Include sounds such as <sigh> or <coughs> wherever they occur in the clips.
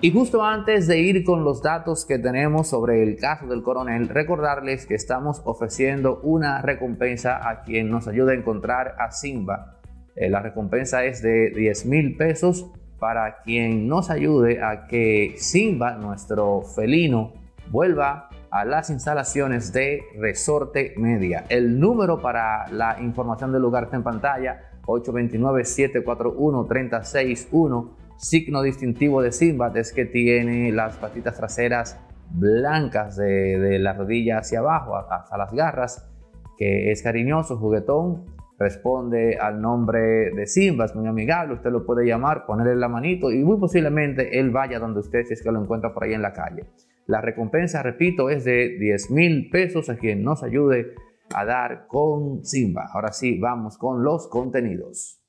Y justo antes de ir con los datos que tenemos sobre el caso del coronel, recordarles que estamos ofreciendo una recompensa a quien nos ayude a encontrar a Simba. Eh, la recompensa es de 10 mil pesos para quien nos ayude a que Simba, nuestro felino, vuelva a las instalaciones de Resorte Media. El número para la información del lugar está en pantalla 829-741-361 signo distintivo de Simba es que tiene las patitas traseras blancas de, de, la rodilla hacia abajo, hasta las garras, que es cariñoso, juguetón, responde al nombre de Simba, es muy amigable, usted lo puede llamar, ponerle la manito y muy posiblemente él vaya donde usted si es que lo encuentra por ahí en la calle. La recompensa, repito, es de 10 mil pesos a quien nos ayude a dar con Simba. Ahora sí, vamos con los contenidos.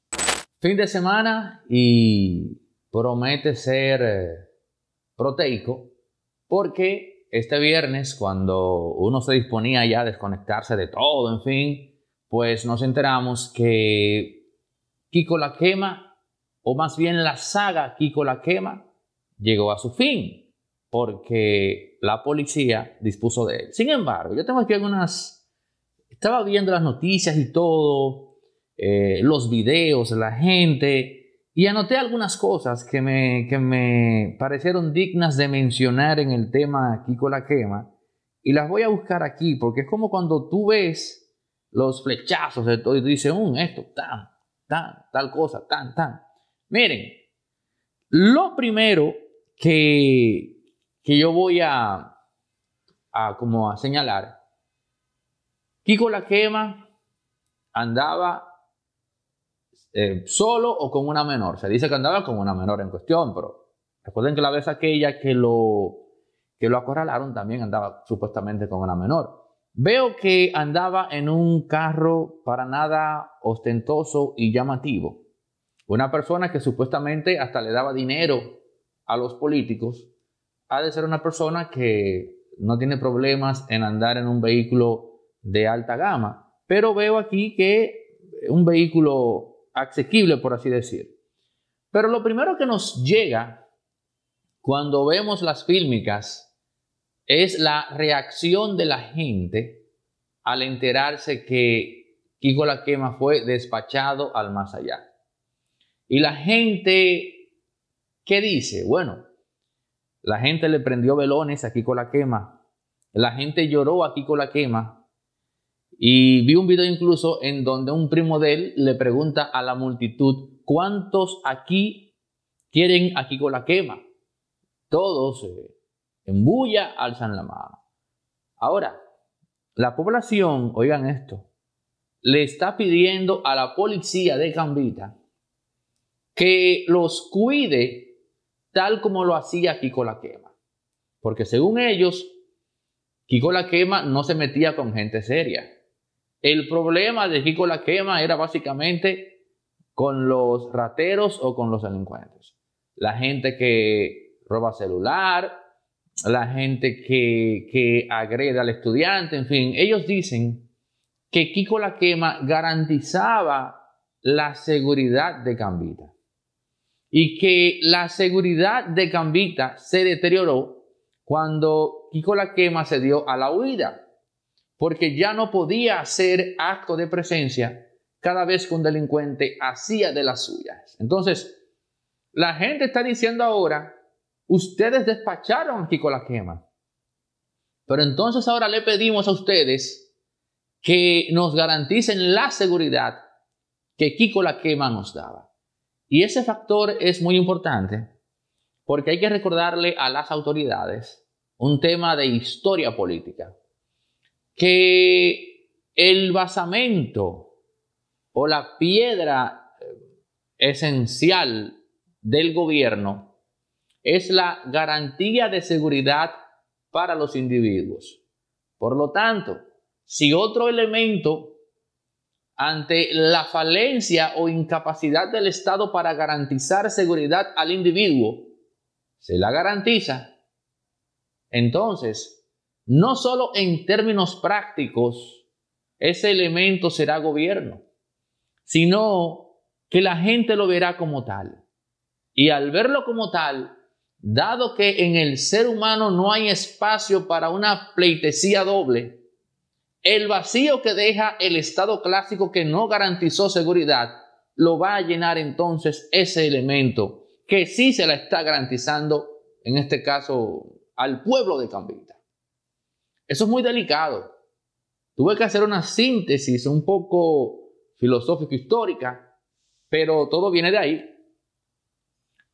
Fin de semana y promete ser eh, proteico porque este viernes, cuando uno se disponía ya a desconectarse de todo, en fin, pues nos enteramos que Kiko la quema, o más bien la saga Kiko la quema, llegó a su fin, porque la policía dispuso de él. Sin embargo, yo tengo aquí algunas... Estaba viendo las noticias y todo, eh, los videos, la gente, y anoté algunas cosas que me, parecieron dignas de mencionar en el tema aquí con la quema. Y las voy a buscar aquí, porque es como cuando tú ves los flechazos de todo y tú dices, un, mm, esto, tan, tan, tal cosa, tan, tan. Miren, lo primero que, que yo voy a, como a señalar, Kiko la quema andaba eh, solo o con una menor. Se dice que andaba con una menor en cuestión, pero recuerden que la vez aquella que lo, que lo acorralaron también andaba supuestamente con una menor. Veo que andaba en un carro para nada ostentoso y llamativo. Una persona que supuestamente hasta le daba dinero a los políticos ha de ser una persona que no tiene problemas en andar en un vehículo de alta gama. Pero veo aquí que un vehículo asequible, por así decir. Pero lo primero que nos llega cuando vemos las fílmicas es la reacción de la gente al enterarse que Kiko La Quema fue despachado al más allá. Y la gente, ¿qué dice? Bueno, la gente le prendió velones a Kiko La Quema, la gente lloró a Kiko La Quema, y vi un video incluso en donde un primo de él le pregunta a la multitud, ¿cuántos aquí quieren aquí con la quema? Todos eh, en bulla alzan la mano. Ahora, la población, oigan esto, le está pidiendo a la policía de Cambita que los cuide tal como lo hacía Kiko la quema. Porque según ellos, Kiko la quema no se metía con gente seria. El problema de Kiko la quema era básicamente con los rateros o con los delincuentes. La gente que roba celular, la gente que, que agrede al estudiante, en fin, ellos dicen que Kiko la quema garantizaba la seguridad de Cambita y que la seguridad de Cambita se deterioró cuando Kiko la quema se dio a la huida porque ya no podía hacer acto de presencia cada vez que un delincuente hacía de las suyas. Entonces, la gente está diciendo ahora, ustedes despacharon a Kiko la quema. Pero entonces ahora le pedimos a ustedes que nos garanticen la seguridad que Kiko la quema nos daba. Y ese factor es muy importante porque hay que recordarle a las autoridades un tema de historia política que el basamento o la piedra eh, esencial del gobierno es la garantía de seguridad para los individuos. Por lo tanto, si otro elemento ante la falencia o incapacidad del Estado para garantizar seguridad al individuo, se la garantiza, entonces no solo en términos prácticos, ese elemento será gobierno, sino que la gente lo verá como tal. Y al verlo como tal, dado que en el ser humano no hay espacio para una pleitesía doble, el vacío que deja el Estado clásico que no garantizó seguridad, lo va a llenar entonces ese elemento que sí se la está garantizando, en este caso, al pueblo de Cambita. Eso es muy delicado. Tuve que hacer una síntesis un poco filosófico-histórica, pero todo viene de ahí.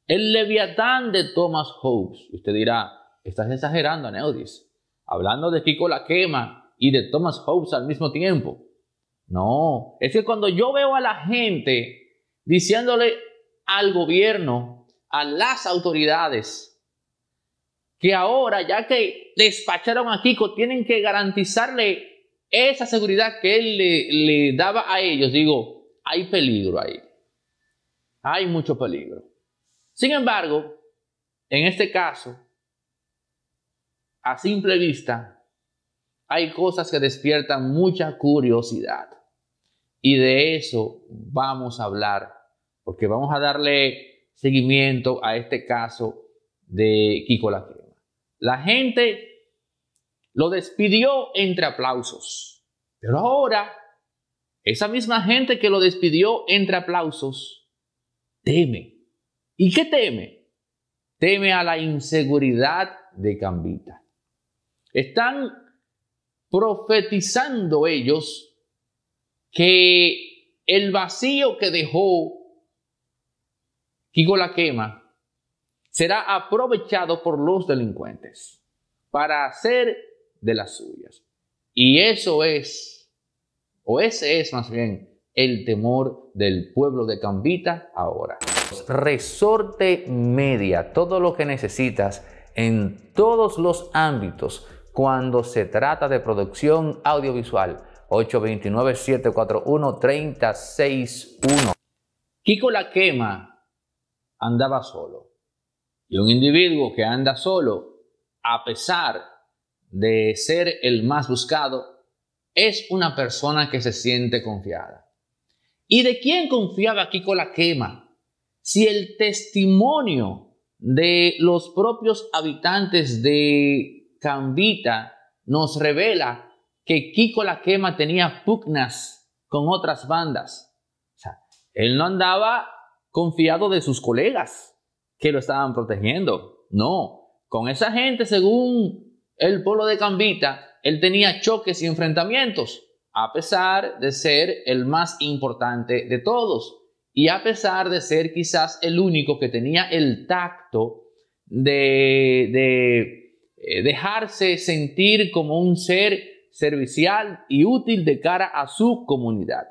El leviatán de Thomas Hobbes. Usted dirá, estás exagerando, Neodis, hablando de Kiko la quema y de Thomas Hobbes al mismo tiempo. No, es que cuando yo veo a la gente diciéndole al gobierno, a las autoridades, que ahora, ya que despacharon a Kiko, tienen que garantizarle esa seguridad que él le, daba a ellos. Digo, hay peligro ahí. Hay mucho peligro. Sin embargo, en este caso, a simple vista, hay cosas que despiertan mucha curiosidad. Y de eso vamos a hablar, porque vamos a darle seguimiento a este caso de Kiko Laqueo. La gente lo despidió entre aplausos. Pero ahora, esa misma gente que lo despidió entre aplausos, teme. ¿Y qué teme? Teme a la inseguridad de Cambita. Están profetizando ellos que el vacío que dejó Kiko la quema será aprovechado por los delincuentes para hacer de las suyas. Y eso es, o ese es más bien, el temor del pueblo de Cambita ahora. Resorte Media, todo lo que necesitas en todos los ámbitos cuando se trata de producción audiovisual. 829 741 361 Kiko La Quema andaba solo. Y un individuo que anda solo, a pesar de ser el más buscado, es una persona que se siente confiada. ¿Y de quién confiaba Kiko con la quema? Si el testimonio de los propios habitantes de Cambita nos revela que Kiko la quema tenía pugnas con otras bandas. él no andaba confiado de sus colegas que lo estaban protegiendo. No, con esa gente, según el pueblo de Cambita, él tenía choques y enfrentamientos, a pesar de ser el más importante de todos y a pesar de ser quizás el único que tenía el tacto de, de eh, dejarse sentir como un ser servicial y útil de cara a su comunidad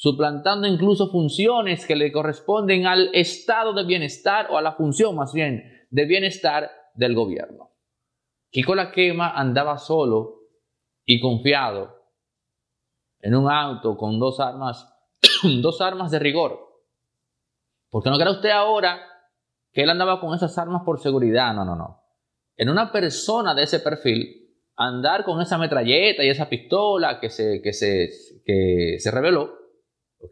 suplantando incluso funciones que le corresponden al estado de bienestar o a la función más bien de bienestar del gobierno. Kiko la quema andaba solo y confiado en un auto con dos armas, <coughs> dos armas de rigor. Porque no crea usted ahora que él andaba con esas armas por seguridad, no, no, no. En una persona de ese perfil, andar con esa metralleta y esa pistola que se, que se, que se reveló,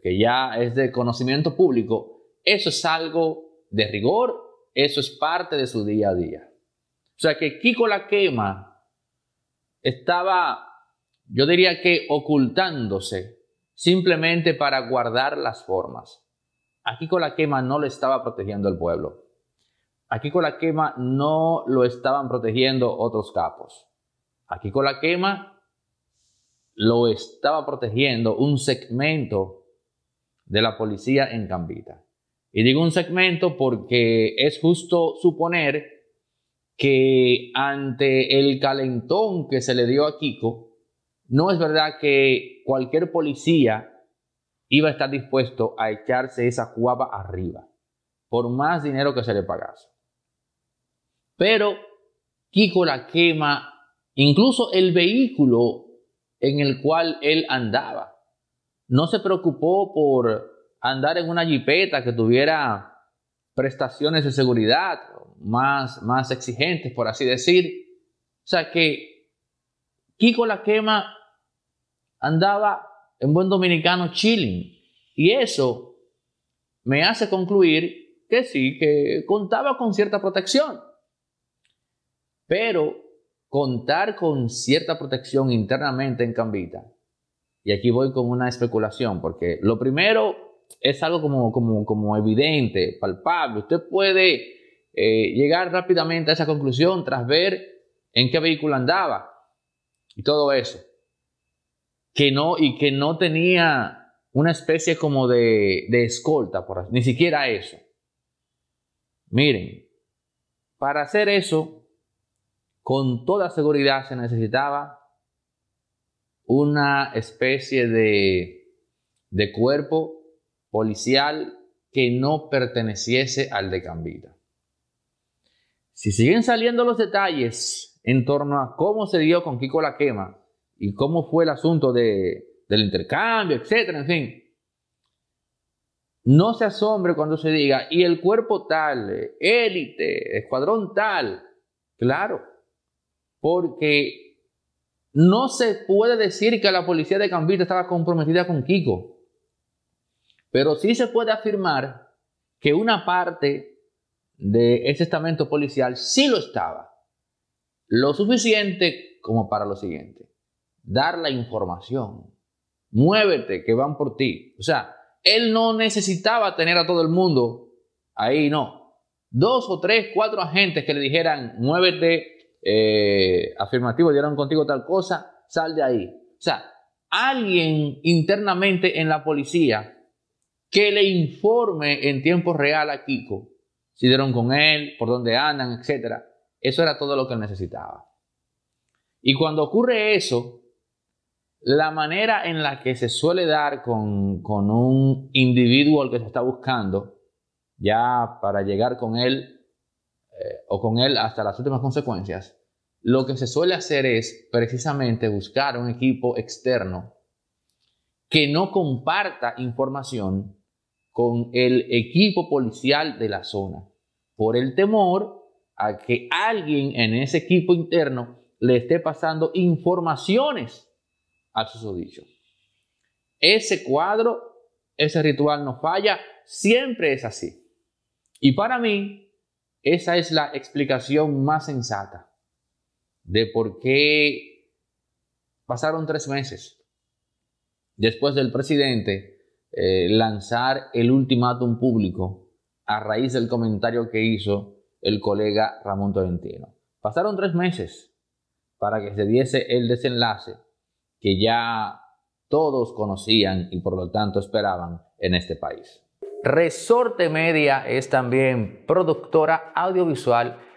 que ya es de conocimiento público, eso es algo de rigor, eso es parte de su día a día. O sea que Kiko la quema estaba, yo diría que ocultándose simplemente para guardar las formas. Aquí Kiko la quema no le estaba protegiendo el pueblo. Aquí Kiko la quema no lo estaban protegiendo otros capos. Aquí Kiko la quema lo estaba protegiendo un segmento de la policía en Cambita. Y digo un segmento porque es justo suponer que ante el calentón que se le dio a Kiko, no es verdad que cualquier policía iba a estar dispuesto a echarse esa cuava arriba, por más dinero que se le pagase. Pero Kiko la quema, incluso el vehículo en el cual él andaba. No se preocupó por andar en una jipeta que tuviera prestaciones de seguridad más, más exigentes, por así decir. O sea que Kiko La Quema andaba en buen dominicano chilling. Y eso me hace concluir que sí, que contaba con cierta protección. Pero contar con cierta protección internamente en Cambita y aquí voy con una especulación, porque lo primero es algo como, evidente, palpable. Usted puede eh, llegar rápidamente a esa conclusión tras ver en qué vehículo andaba y todo eso. Que no, y que no tenía una especie como de, escolta, por ni siquiera eso. Miren, para hacer eso, con toda seguridad se necesitaba una especie de, de cuerpo policial que no perteneciese al de Cambita. Si siguen saliendo los detalles en torno a cómo se dio con Kiko la quema y cómo fue el asunto de, del intercambio, etcétera, en fin, no se asombre cuando se diga, y el cuerpo tal, eh, élite, escuadrón tal. Claro, porque no se puede decir que la policía de Cambita estaba comprometida con Kiko, pero sí se puede afirmar que una parte de ese estamento policial sí lo estaba. Lo suficiente como para lo siguiente, dar la información, muévete, que van por ti. O sea, él no necesitaba tener a todo el mundo ahí, no. Dos o tres, cuatro agentes que le dijeran, muévete, eh, afirmativo, dieron contigo tal cosa, sal de ahí. O sea, alguien internamente en la policía que le informe en tiempo real a Kiko si dieron con él, por dónde andan, etc. Eso era todo lo que él necesitaba. Y cuando ocurre eso, la manera en la que se suele dar con, con un individuo al que se está buscando, ya para llegar con él eh, o con él hasta las últimas consecuencias, lo que se suele hacer es precisamente buscar un equipo externo que no comparta información con el equipo policial de la zona, por el temor a que alguien en ese equipo interno le esté pasando informaciones a sus dicho. Ese cuadro, ese ritual no falla, siempre es así. Y para mí, esa es la explicación más sensata de por qué pasaron tres meses después del presidente eh, lanzar el ultimátum público a raíz del comentario que hizo el colega Ramón Torrentino. Pasaron tres meses para que se diese el desenlace que ya todos conocían y por lo tanto esperaban en este país. Resorte Media es también productora audiovisual